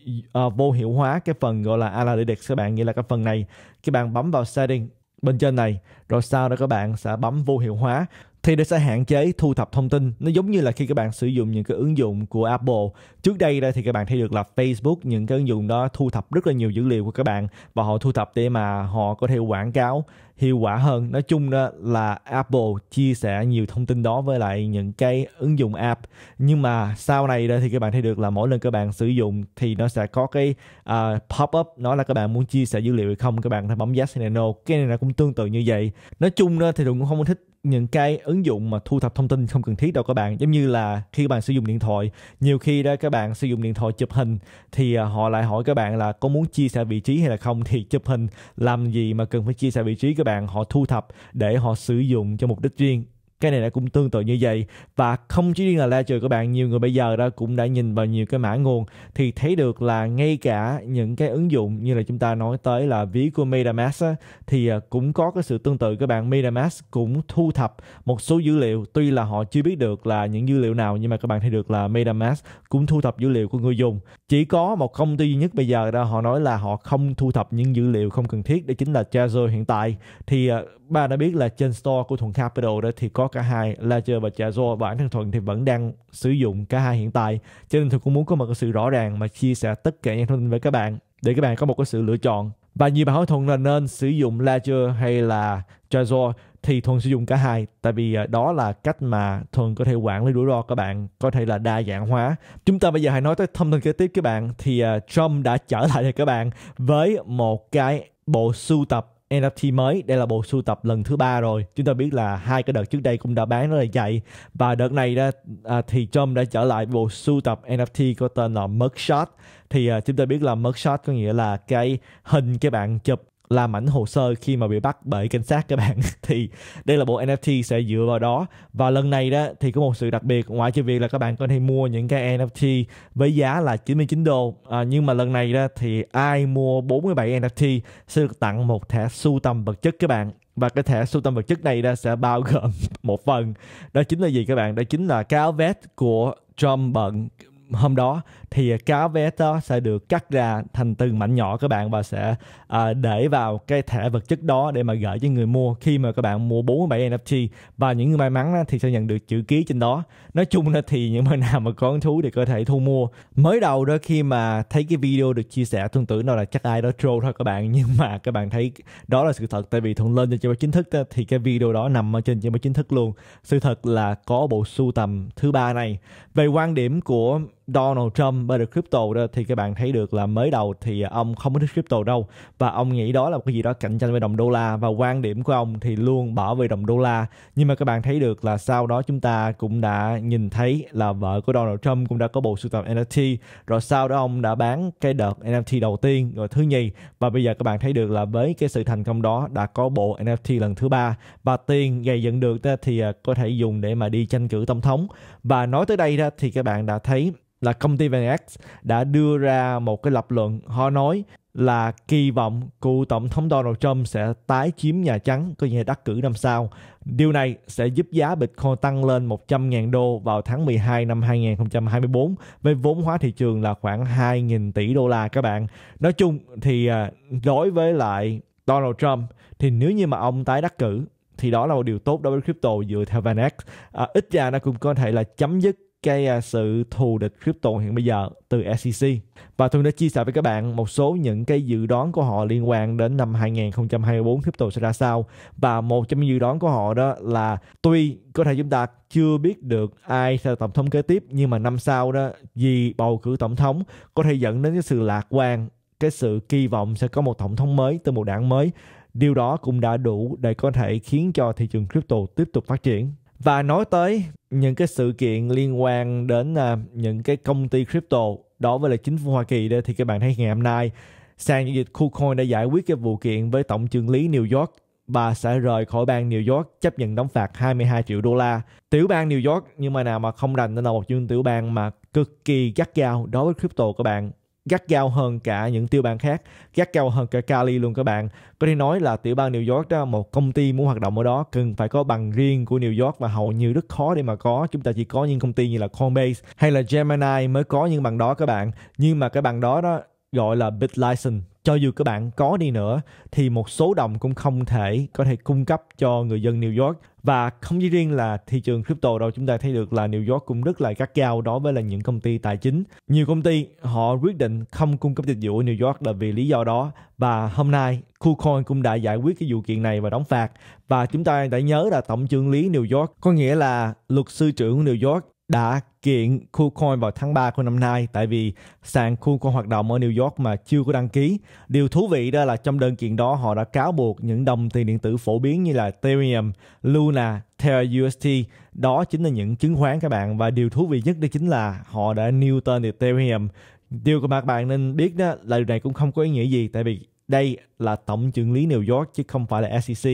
uh, vô hiệu hóa cái phần gọi là analytics các bạn nghĩa là cái phần này các bạn bấm vào setting bên trên này rồi sau đó các bạn sẽ bấm vô hiệu hóa thì nó sẽ hạn chế thu thập thông tin nó giống như là khi các bạn sử dụng những cái ứng dụng của Apple trước đây đây thì các bạn thấy được là Facebook những cái ứng dụng đó thu thập rất là nhiều dữ liệu của các bạn và họ thu thập để mà họ có thể quảng cáo hiệu quả hơn nói chung đó là Apple chia sẻ nhiều thông tin đó với lại những cái ứng dụng app nhưng mà sau này đây thì các bạn thấy được là mỗi lần các bạn sử dụng thì nó sẽ có cái uh, pop up nói là các bạn muốn chia sẻ dữ liệu hay không các bạn hãy bấm yes hay no cái này là cũng tương tự như vậy nói chung đó thì cũng không thích những cái ứng dụng mà thu thập thông tin không cần thiết đâu các bạn giống như là khi các bạn sử dụng điện thoại nhiều khi đó các bạn sử dụng điện thoại chụp hình thì à, họ lại hỏi các bạn là có muốn chia sẻ vị trí hay là không thì chụp hình làm gì mà cần phải chia sẻ vị trí các bạn họ thu thập để họ sử dụng cho mục đích riêng cái này đã cũng tương tự như vậy và không chỉ riêng là ledger các bạn nhiều người bây giờ đó cũng đã nhìn vào nhiều cái mã nguồn thì thấy được là ngay cả những cái ứng dụng như là chúng ta nói tới là ví của MetaMask thì à, cũng có cái sự tương tự các bạn MetaMask cũng thu thập một số dữ liệu tuy là họ chưa biết được là những dữ liệu nào nhưng mà các bạn thấy được là MetaMask cũng thu thập dữ liệu của người dùng chỉ có một công ty duy nhất bây giờ đó họ nói là họ không thu thập những dữ liệu không cần thiết đó chính là Trezor hiện tại thì uh, ba đã biết là trên store của Thuận Capital đó thì có cả hai Ledger và Trezor bản thân Thuận thì vẫn đang sử dụng cả hai hiện tại cho nên Thuận cũng muốn có một cái sự rõ ràng mà chia sẻ tất cả những thông tin với các bạn để các bạn có một cái sự lựa chọn và nhiều bạn hỏi Thuận là nên sử dụng Ledger hay là Trezor thì thuần sử dụng cả hai tại vì à, đó là cách mà thuần có thể quản lý rủi ro các bạn có thể là đa dạng hóa chúng ta bây giờ hãy nói tới thông tin kế tiếp các bạn thì à, Trump đã trở lại đây các bạn với một cái bộ sưu tập NFT mới đây là bộ sưu tập lần thứ ba rồi chúng ta biết là hai cái đợt trước đây cũng đã bán rất là chạy và đợt này đó à, thì Trump đã trở lại bộ sưu tập NFT có tên là mugshot thì chúng ta biết là mugshot có nghĩa là cái hình các bạn chụp làm ảnh hồ sơ khi mà bị bắt bởi cảnh sát các bạn thì đây là bộ NFT sẽ dựa vào đó và lần này đó thì có một sự đặc biệt ngoài trừ việc là các bạn có thể mua những cái NFT với giá là 99 đô à, nhưng mà lần này đó thì ai mua 47 NFT sẽ được tặng một thẻ sưu tầm vật chất các bạn và cái thẻ sưu tầm vật chất này đó sẽ bao gồm một phần đó chính là gì các bạn đó chính là cái áo vest của Trump bận hôm đó thì cá vé đó sẽ được cắt ra thành từng mảnh nhỏ các bạn và sẽ à, để vào cái thẻ vật chất đó để mà gửi cho người mua khi mà các bạn mua 47 NFT và những người may mắn á, thì sẽ nhận được chữ ký trên đó nói chung là thì những bạn nào mà có hứng thú thì có thể thu mua mới đầu đó khi mà thấy cái video được chia sẻ tương tự nào là chắc ai đó troll thôi các bạn nhưng mà các bạn thấy đó là sự thật tại vì thuận lên trên chính thức đó, thì cái video đó nằm ở trên trên chính thức luôn sự thật là có bộ sưu tầm thứ ba này về quan điểm của Donald Trump tâm về crypto đó thì các bạn thấy được là mới đầu thì ông không có thích crypto đâu và ông nghĩ đó là một cái gì đó cạnh tranh với đồng đô la và quan điểm của ông thì luôn bỏ về đồng đô la nhưng mà các bạn thấy được là sau đó chúng ta cũng đã nhìn thấy là vợ của Donald Trump cũng đã có bộ sưu tập NFT rồi sau đó ông đã bán cái đợt NFT đầu tiên rồi thứ nhì và bây giờ các bạn thấy được là với cái sự thành công đó đã có bộ NFT lần thứ ba và tiền gây dựng được thì à, có thể dùng để mà đi tranh cử tổng thống và nói tới đây đó thì các bạn đã thấy là công ty VNX đã đưa ra một cái lập luận họ nói là kỳ vọng cựu tổng thống Donald Trump sẽ tái chiếm Nhà Trắng có như đắc cử năm sau. Điều này sẽ giúp giá Bitcoin tăng lên 100.000 đô vào tháng 12 năm 2024 với vốn hóa thị trường là khoảng 2.000 tỷ đô la các bạn. Nói chung thì à, đối với lại Donald Trump thì nếu như mà ông tái đắc cử thì đó là một điều tốt đối với crypto dựa theo VanEck. À, ít ra nó cũng có thể là chấm dứt cái à, sự thù địch crypto hiện bây giờ từ SEC. Và tôi đã chia sẻ với các bạn một số những cái dự đoán của họ liên quan đến năm 2024 crypto sẽ ra sao. Và một trong những dự đoán của họ đó là tuy có thể chúng ta chưa biết được ai sẽ là tổng thống kế tiếp nhưng mà năm sau đó vì bầu cử tổng thống có thể dẫn đến cái sự lạc quan cái sự kỳ vọng sẽ có một tổng thống mới từ một đảng mới điều đó cũng đã đủ để có thể khiến cho thị trường crypto tiếp tục phát triển và nói tới những cái sự kiện liên quan đến uh, những cái công ty crypto đó với là chính phủ Hoa Kỳ đây thì các bạn thấy ngày hôm nay sàn giao dịch KuCoin đã giải quyết cái vụ kiện với tổng trưởng lý New York bà sẽ rời khỏi bang New York chấp nhận đóng phạt 22 triệu đô la. Tiểu bang New York nhưng mà nào mà không đành nên là một chương tiểu bang mà cực kỳ gắt gao đối với crypto các bạn gắt gao hơn cả những tiểu bang khác gắt gao hơn cả Cali luôn các bạn có thể nói là tiểu bang New York đó một công ty muốn hoạt động ở đó cần phải có bằng riêng của New York và hầu như rất khó để mà có chúng ta chỉ có những công ty như là Coinbase hay là Gemini mới có những bằng đó các bạn nhưng mà cái bằng đó đó gọi là bit license cho dù các bạn có đi nữa thì một số đồng cũng không thể có thể cung cấp cho người dân New York và không chỉ riêng là thị trường crypto đâu chúng ta thấy được là New York cũng rất là gắt gao đối với là những công ty tài chính nhiều công ty họ quyết định không cung cấp dịch vụ ở New York là vì lý do đó và hôm nay KuCoin cũng đã giải quyết cái vụ kiện này và đóng phạt và chúng ta đã nhớ là tổng trưởng lý New York có nghĩa là luật sư trưởng New York đã kiện KuCoin vào tháng 3 của năm nay tại vì sàn KuCoin hoạt động ở New York mà chưa có đăng ký. Điều thú vị đó là trong đơn kiện đó họ đã cáo buộc những đồng tiền điện tử phổ biến như là Ethereum, Luna, Terra UST đó chính là những chứng khoán các bạn và điều thú vị nhất đó chính là họ đã nêu tên Ethereum điều mà các bạn nên biết đó là điều này cũng không có ý nghĩa gì tại vì đây là tổng trưởng lý New York chứ không phải là SEC.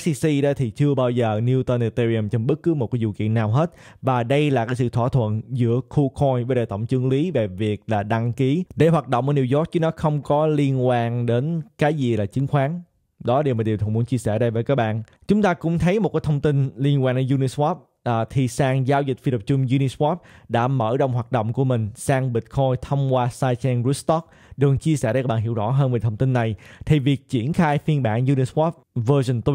SEC đó thì chưa bao giờ Newton Ethereum trong bất cứ một cái vụ kiện nào hết và đây là cái sự thỏa thuận giữa KuCoin với đại tổng trưởng lý về việc là đăng ký để hoạt động ở New York chứ nó không có liên quan đến cái gì là chứng khoán đó điều mà điều thùng muốn chia sẻ đây với các bạn chúng ta cũng thấy một cái thông tin liên quan đến Uniswap à, thì sàn giao dịch phi tập trung Uniswap đã mở rộng hoạt động của mình sang Bitcoin thông qua sidechain Rootstock Đường chia sẻ để các bạn hiểu rõ hơn về thông tin này, thì việc triển khai phiên bản Uniswap version 3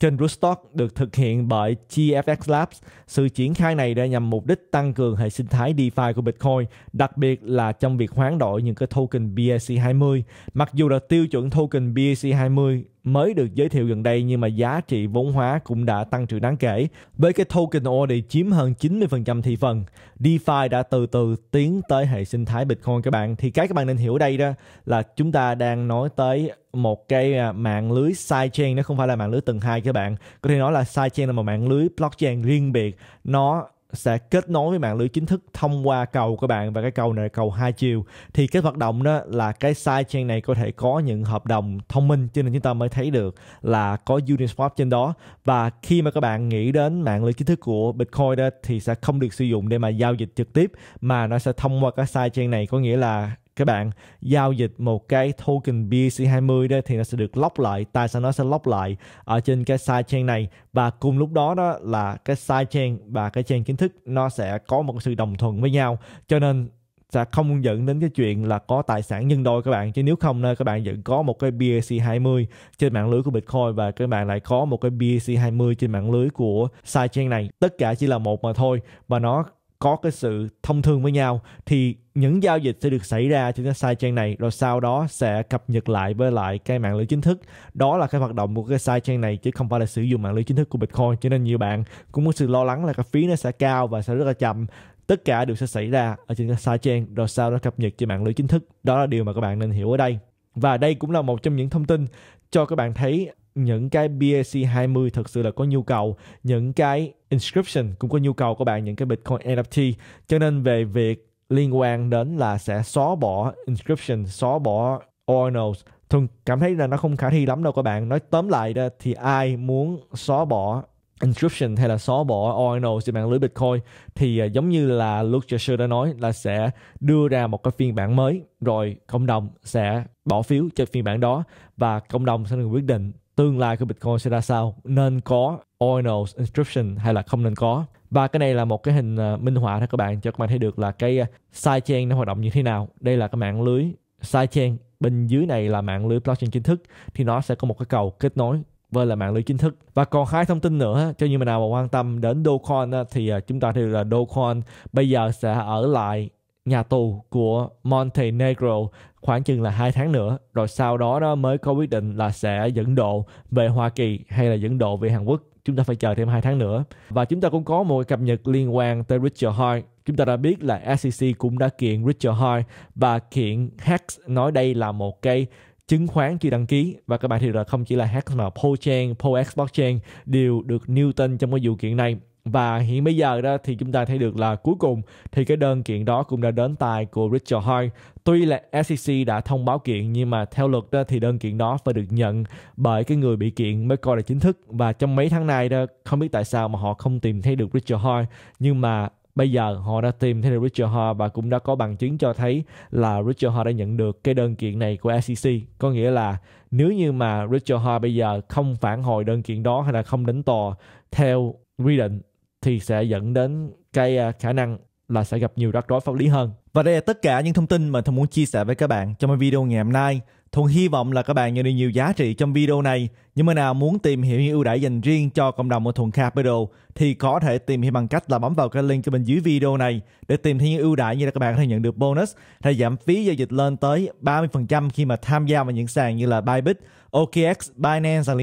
trên Rootstock được thực hiện bởi GFX Labs. Sự triển khai này đã nhằm mục đích tăng cường hệ sinh thái DeFi của Bitcoin, đặc biệt là trong việc hoán đổi những cái token BSC 20 Mặc dù là tiêu chuẩn token BSC 20 mới được giới thiệu gần đây nhưng mà giá trị vốn hóa cũng đã tăng trưởng đáng kể. Với cái token ODI chiếm hơn 90% thị phần, DeFi đã từ từ tiến tới hệ sinh thái Bitcoin các bạn. Thì cái các bạn nên hiểu đây đó là chúng ta đang nói tới một cái à, mạng lưới sidechain nó không phải là mạng lưới tầng hai các bạn có thể nói là sidechain là một mạng lưới blockchain riêng biệt nó sẽ kết nối với mạng lưới chính thức thông qua cầu các bạn và cái cầu này là cầu hai chiều thì cái hoạt động đó là cái sidechain này có thể có những hợp đồng thông minh cho nên chúng ta mới thấy được là có Uniswap trên đó và khi mà các bạn nghĩ đến mạng lưới chính thức của Bitcoin đó thì sẽ không được sử dụng để mà giao dịch trực tiếp mà nó sẽ thông qua cái sidechain này có nghĩa là các bạn giao dịch một cái token BC20 đó thì nó sẽ được lock lại tại sao nó sẽ lock lại ở trên cái sidechain này và cùng lúc đó đó là cái sidechain và cái chain kiến thức nó sẽ có một sự đồng thuận với nhau cho nên sẽ không dẫn đến cái chuyện là có tài sản nhân đôi các bạn chứ nếu không nơi các bạn vẫn có một cái BAC 20 trên mạng lưới của Bitcoin và các bạn lại có một cái BAC 20 trên mạng lưới của sidechain này tất cả chỉ là một mà thôi và nó có cái sự thông thương với nhau thì những giao dịch sẽ được xảy ra trên cái site chain này rồi sau đó sẽ cập nhật lại với lại cái mạng lưới chính thức đó là cái hoạt động của cái site chain này chứ không phải là sử dụng mạng lưới chính thức của bitcoin cho nên nhiều bạn cũng có sự lo lắng là cái phí nó sẽ cao và sẽ rất là chậm tất cả đều sẽ xảy ra ở trên cái site chain rồi sau đó cập nhật trên mạng lưới chính thức đó là điều mà các bạn nên hiểu ở đây và đây cũng là một trong những thông tin cho các bạn thấy những cái BAC 20 thực sự là có nhu cầu, những cái inscription cũng có nhu cầu của bạn, những cái Bitcoin NFT. Cho nên về việc liên quan đến là sẽ xóa bỏ inscription, xóa bỏ ordinals, thường cảm thấy là nó không khả thi lắm đâu các bạn. Nói tóm lại đó thì ai muốn xóa bỏ encryption hay là xóa bỏ ONO trên mạng lưới Bitcoin thì à, giống như là Luke Cheshire đã nói là sẽ đưa ra một cái phiên bản mới rồi cộng đồng sẽ bỏ phiếu cho phiên bản đó và cộng đồng sẽ được quyết định tương lai của Bitcoin sẽ ra sao nên có ONO encryption hay là không nên có và cái này là một cái hình à, minh họa đó các bạn cho các bạn thấy được là cái à, sidechain nó hoạt động như thế nào đây là cái mạng lưới sidechain bên dưới này là mạng lưới blockchain chính thức thì nó sẽ có một cái cầu kết nối với là mạng lưới chính thức và còn hai thông tin nữa cho như mà nào mà quan tâm đến Dogecoin thì à, chúng ta thì là Dogecoin bây giờ sẽ ở lại nhà tù của Montenegro khoảng chừng là hai tháng nữa rồi sau đó nó mới có quyết định là sẽ dẫn độ về Hoa Kỳ hay là dẫn độ về Hàn Quốc chúng ta phải chờ thêm hai tháng nữa và chúng ta cũng có một cập nhật liên quan tới Richard Hart chúng ta đã biết là SEC cũng đã kiện Richard Hart và kiện hex nói đây là một cái chứng khoán chưa đăng ký và các bạn thì là không chỉ là hack mà PoChain, PoX blockchain đều được Newton trong cái vụ kiện này và hiện bây giờ đó thì chúng ta thấy được là cuối cùng thì cái đơn kiện đó cũng đã đến tài của Richard Hoy. Tuy là SEC đã thông báo kiện nhưng mà theo luật đó thì đơn kiện đó phải được nhận bởi cái người bị kiện mới coi là chính thức và trong mấy tháng này đó không biết tại sao mà họ không tìm thấy được Richard Hoy nhưng mà bây giờ họ đã tìm thấy Richard Ho và cũng đã có bằng chứng cho thấy là Richard Ho đã nhận được cái đơn kiện này của SEC có nghĩa là nếu như mà Richard Ho bây giờ không phản hồi đơn kiện đó hay là không đến tòa theo quy định thì sẽ dẫn đến cái à, khả năng là sẽ gặp nhiều rắc rối pháp lý hơn. Và đây là tất cả những thông tin mà tôi muốn chia sẻ với các bạn trong video ngày hôm nay. Thuận hy vọng là các bạn nhận được nhiều giá trị trong video này. nhưng mà nào muốn tìm hiểu những ưu đãi dành riêng cho cộng đồng của Thuận Capital thì có thể tìm hiểu bằng cách là bấm vào cái link ở bên dưới video này để tìm thấy những ưu đãi như là các bạn có thể nhận được bonus hay giảm phí giao dịch lên tới 30% khi mà tham gia vào những sàn như là Bybit, OKX, Binance và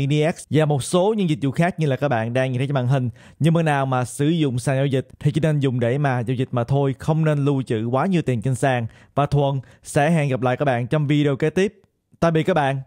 và một số những dịch vụ khác như là các bạn đang nhìn thấy trên màn hình. Nhưng mà nào mà sử dụng sàn giao dịch thì chỉ nên dùng để mà giao dịch mà thôi, không nên lưu trữ quá nhiều tiền trên sàn. Và Thuần sẽ hẹn gặp lại các bạn trong video kế tiếp. Tạm biệt các bạn.